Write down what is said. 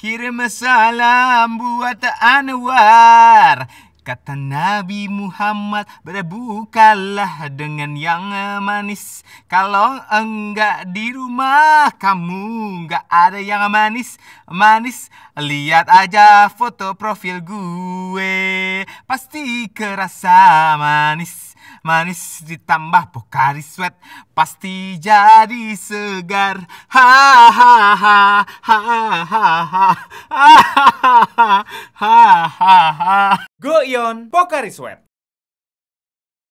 Kirim salam buat Anwar Kata Nabi Muhammad berbukalah dengan yang manis Kalau enggak di rumah kamu enggak ada yang manis Manis lihat aja foto profil gue Pasti kerasa manis manis ditambah pokari sweat pasti jadi segar ha ha ha ha ha ha